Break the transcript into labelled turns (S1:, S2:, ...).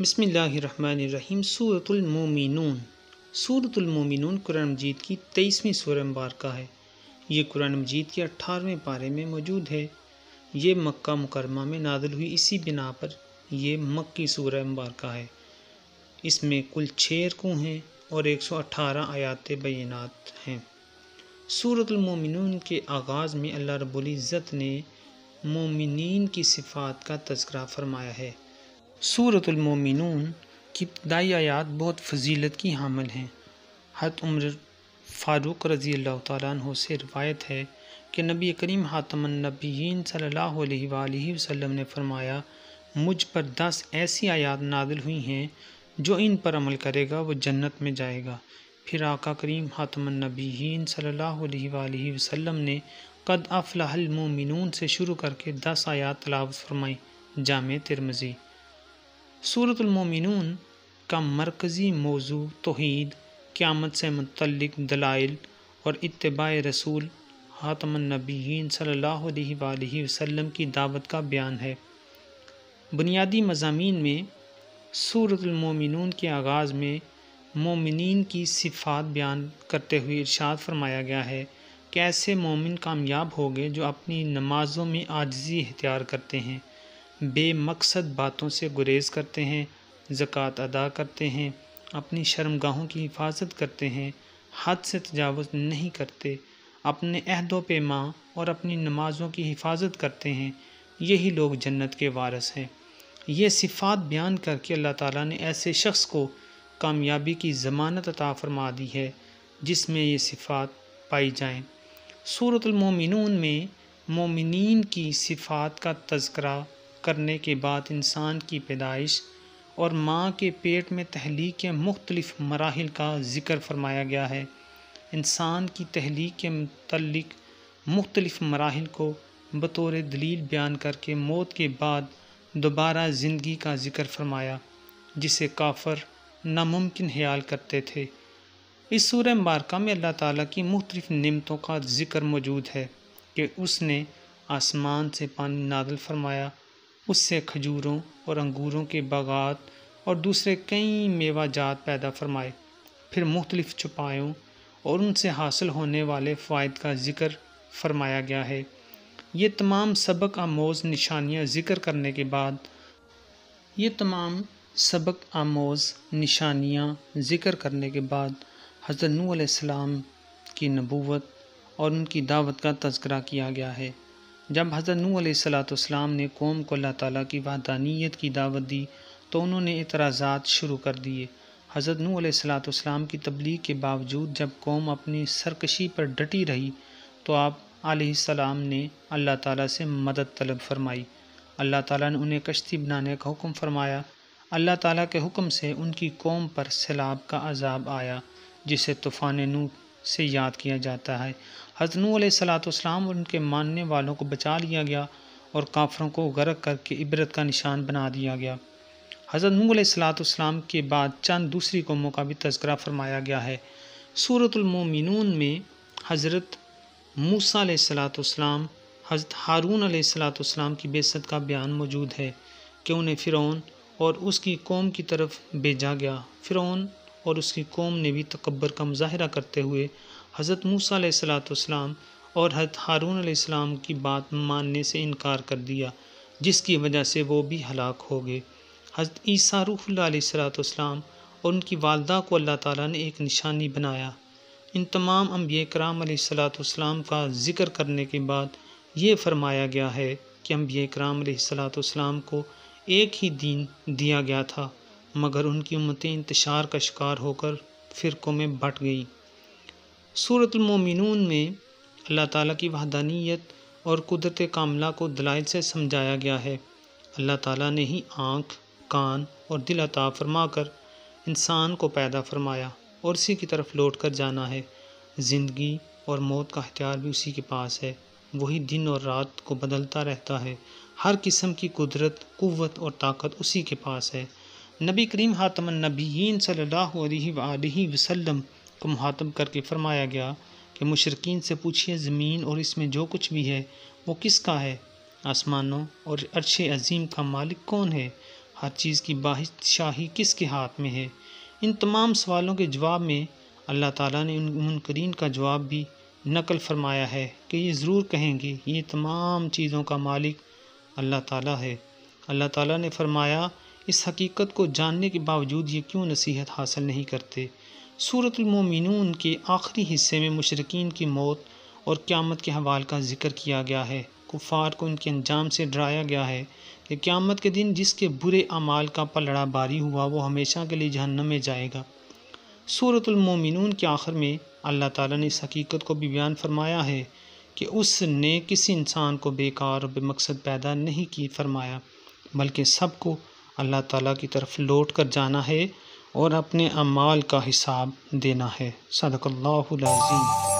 S1: बसमीम सूरतुलमोमिनून सूरतुलमोमिनून कुरान मजीद की तेईसवीं सूर मुबारका है ये कुरान मजीद के अठारहवें पारे में मौजूद है ये मक्का मुकरमा में नादल हुई इसी बिना पर यह मक्की सूर मुबारक है इसमें कुल छः रकू हैं और एक सौ अट्ठारह आयात बैनात हैं सूरतमिन के आगाज़ में अल्लाह रबुल्ज़त ने मोमिन की सिफात का तस्करा फरमाया है सूरतमिन की दाई आयात बहुत फजीलत की हामिल हैं हत उम्र फ़ारूक रज़ी अल्लाह तु से रवायत है कि नबी करीम हातमनबीन सल्ला वसम ने फरमाया मुझ पर दस ऐसी आयात नादिल हुई हैं जो इन पर अमल करेगा वह जन्नत में जाएगा फिर आका करीम हातमनबीन सल्ला वसम ने कद अफलाहल से शुरू करके दस आयात तलावत फरमाई जाम तिरमज़ी सूरतमिन का मरकज़ी मौजू तोहद क़्यामत से मतलब दलाइल और इतबा रसूल हातमनबीन सल्ला वसम की दावत का बयान है बुनियादी मजामी में सूरतमिन के आगाज़ में मोमिन की सिफात बयान करते हुए इरशाद फरमाया गया है कैसे मोमिन कामयाब हो गए जो अपनी नमाज़ों में आजजी इख्तियार करते हैं बेमकसद बातों से गुरेज़ करते हैं ज़क़़त अदा करते हैं अपनी शर्मगाहों की हिफाजत करते हैं हद से तजावज़ नहीं करते अपने अहदों पे माँ और अपनी नमाज़ों की हिफाजत करते हैं यही लोग जन्नत के वारस हैं ये सिफ़ात बयान करके अल्लाह ताला ने ऐसे शख्स को कामयाबी की ज़मानत अता फरमा दी है जिसमें ये सिफ़ात पाई जाएं सूरतमिन में मोमिन की सिफ़ात का तस्करा करने के बाद इंसान की पैदाइश और माँ के पेट में तहलीक के मुख्तलिफ़ मराहल का ज़िक्र फरमाया गया है इंसान की तहलीक के मतलब मुख्तलिफ़ मराहल को बतौर दलील बयान करके मौत के बाद दोबारा ज़िंदगी का ज़िक्र फरमाया जिसे काफर नामुमकिन ख्याल करते थे इस सूर मुबारक में अल्लाह ताला की मुख्तलिफ़ नमतों का ज़िक्र मौजूद है कि उसने आसमान से पानी नादल फरमाया उससे खजूरों और अंगूरों के बागात और दूसरे कई मेवा जात पैदा फरमाए फिर मुख्तलिफ़ छुपायों और उनसे हासिल होने वाले फ़ायद का ज़िक्र फरमाया गया है ये तमाम सबक आमोज़ निशानियाँ ज़िक्र करने के बाद ये तमाम सबक आमोज़ निशानियाँ ज़िक्र करने के बाद हज़रत नूसम की नबूवत और उनकी दावत का तस्करा किया गया है जब हज़रत नू नूसलाम ने कौम को अल्लाह ताली की वहदानियत की दावत दी तो उन्होंने इतराज़ात शुरू कर दिए हज़रत सलाम की तबलीग के बावजूद जब कौम अपनी सरकशी पर डटी रही तो आप आसमाम ने अल्लाह ताला से मदद तलब फरमाई अल्लाह ताला ने उन्हें कश्ती बनाने का हुक्म फरमाया अल्लाह ताला के हुक्म से उनकी कौम पर सैलाब का अजाब आया जिसे तूफ़ान नूह से याद किया जाता है हजरत नू और उनके मानने वालों को बचा लिया गया और काफरों को गर्क करके इबरत का निशान बना दिया गया हज़रत नू सलाम के बाद चंद दूसरी कौमों का भी तस्करा फरमाया गया है सूरतमिन में हज़रत मूसा सलाम हज़रत हारून सलाम की बेसत का बयान मौजूद है कि उन्हें फ़िरौन और उसकी कौम की तरफ भेजा गया फ़िरौन और उसकी कौम ने भी तकबर का मुजाहरा करते हुए हज़रत मूसा सलाम और हजरत हारून इस्लाम की बात मानने से इनकार कर दिया जिसकी वजह से वो भी हलाक हो गए हजरत ईसा रूफ़लाम और उनकी वालदा को अल्लाह ताली ने एक निशानी बनाया इन तमाम अम्बिय कराम सलाम का ज़िक्र करने के बाद ये फरमाया गया है कि अम्बिय कराम सलाम को एक ही दिन दिया गया था मगर उनकी उम्मतें इंतशार का शिकार होकर फ़िरक़ों में बट गई सूरतमिन में अल्लाह ताला की वहदानियत और कुदरत कामला को दलाइल से समझाया गया है अल्लाह ताला ने ही आँख कान और दिल अता फरमा कर इंसान को पैदा फरमाया और इसी की तरफ लौट कर जाना है ज़िंदगी और मौत का हथियार भी उसी के पास है वही दिन और रात को बदलता रहता है हर किस्म की कुदरत कुत और ताकत उसी के पास है नबी करीम हातम नबीन सल्ला वसलम को मुहातब करके फरमाया गया कि मुशरकिन से पूछिए ज़मीन और इसमें जो कुछ भी है वो किसका है आसमानों और अरश अजीम का मालिक कौन है हर चीज़ की बादशाही किसके हाथ में है इन तमाम सवालों के जवाब में अल्लाह ताला ने उन मुनकरीन का जवाब भी नकल फरमाया है कि ये ज़रूर कहेंगे ये तमाम चीज़ों का मालिक अल्लाह ताला है अल्लाह ताला ने फरमाया इस हकीकत को जानने के बावजूद ये क्यों नसीहत हासिल नहीं करते सूरतमिन के आखिरी हिस्से में मशरकिन की मौत और क़्यामत के हवाल का जिक्र किया गया है कुफार को इनके अंजाम से डराया गया है कि क़्यामत के दिन जिसके बुरे अमाल का पलड़ा बारी हुआ वो हमेशा के लिए जहन्नम में जाएगा सूरतमिन के आखिर में अल्लाह ताला ने इस हकीकत को भी बयान फरमाया है कि उसने किसी इंसान को बेकार और बेमकसद पैदा नहीं की फरमाया बल्कि सबको अल्लाह ताला की तरफ लौट कर जाना है और अपने अमाल का हिसाब देना है सदकल्लाजीम